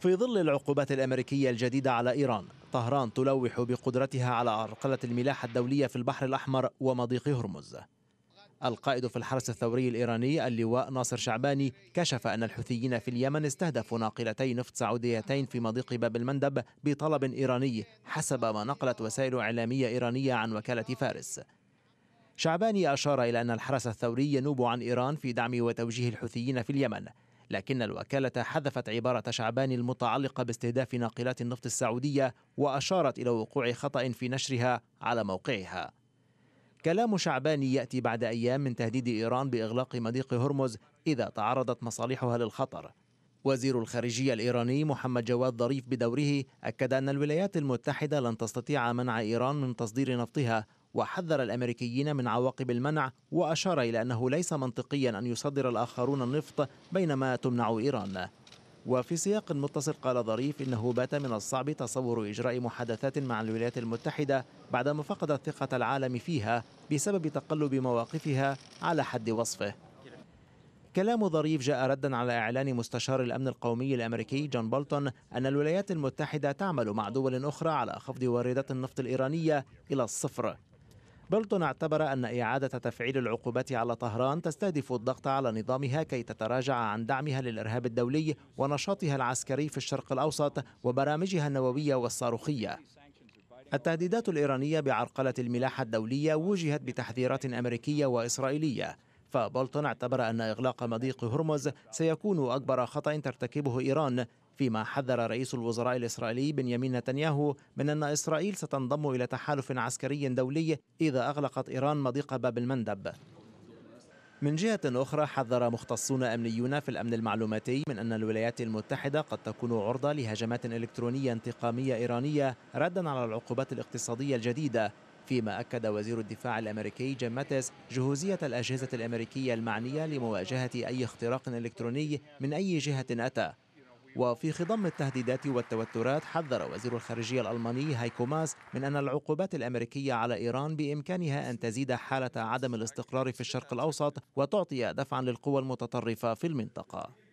في ظل العقوبات الأمريكية الجديدة على إيران طهران تلوح بقدرتها على عرقلة الملاحة الدولية في البحر الأحمر ومضيق هرمز القائد في الحرس الثوري الإيراني اللواء ناصر شعباني كشف أن الحوثيين في اليمن استهدفوا ناقلتي نفط سعوديتين في مضيق باب المندب بطلب إيراني حسب ما نقلت وسائل إعلامية إيرانية عن وكالة فارس شعباني أشار إلى أن الحرس الثوري ينوب عن إيران في دعم وتوجيه الحوثيين في اليمن لكن الوكالة حذفت عبارة شعبان المتعلقة باستهداف ناقلات النفط السعودية وأشارت إلى وقوع خطأ في نشرها على موقعها كلام شعبان يأتي بعد أيام من تهديد إيران بإغلاق مضيق هرمز إذا تعرضت مصالحها للخطر وزير الخارجية الإيراني محمد جواد ظريف بدوره أكد أن الولايات المتحدة لن تستطيع منع إيران من تصدير نفطها وحذر الامريكيين من عواقب المنع واشار الى انه ليس منطقيا ان يصدر الاخرون النفط بينما تمنع ايران وفي سياق متصل قال ظريف انه بات من الصعب تصور اجراء محادثات مع الولايات المتحده بعدما فقدت ثقه العالم فيها بسبب تقلب مواقفها على حد وصفه كلام ظريف جاء ردا على اعلان مستشار الامن القومي الامريكي جون بولتون ان الولايات المتحده تعمل مع دول اخرى على خفض واردات النفط الايرانيه الى الصفر بلتون اعتبر أن إعادة تفعيل العقوبات على طهران تستهدف الضغط على نظامها كي تتراجع عن دعمها للإرهاب الدولي ونشاطها العسكري في الشرق الأوسط وبرامجها النووية والصاروخية التهديدات الإيرانية بعرقلة الملاحة الدولية وجهت بتحذيرات أمريكية وإسرائيلية فبولتون اعتبر أن إغلاق مضيق هرمز سيكون أكبر خطأ ترتكبه إيران فيما حذر رئيس الوزراء الإسرائيلي بنيامين نتنياهو من أن إسرائيل ستنضم إلى تحالف عسكري دولي إذا أغلقت إيران مضيق باب المندب من جهة أخرى حذر مختصون أمنيون في الأمن المعلوماتي من أن الولايات المتحدة قد تكون عرضة لهجمات إلكترونية انتقامية إيرانية ردا على العقوبات الاقتصادية الجديدة فيما أكد وزير الدفاع الأمريكي جيم ماتيس جهوزية الأجهزة الأمريكية المعنية لمواجهة أي اختراق إلكتروني من أي جهة أتى وفي خضم التهديدات والتوترات حذر وزير الخارجية الألماني هايكو ماس من أن العقوبات الأمريكية على إيران بإمكانها أن تزيد حالة عدم الاستقرار في الشرق الأوسط وتعطي دفعا للقوى المتطرفة في المنطقة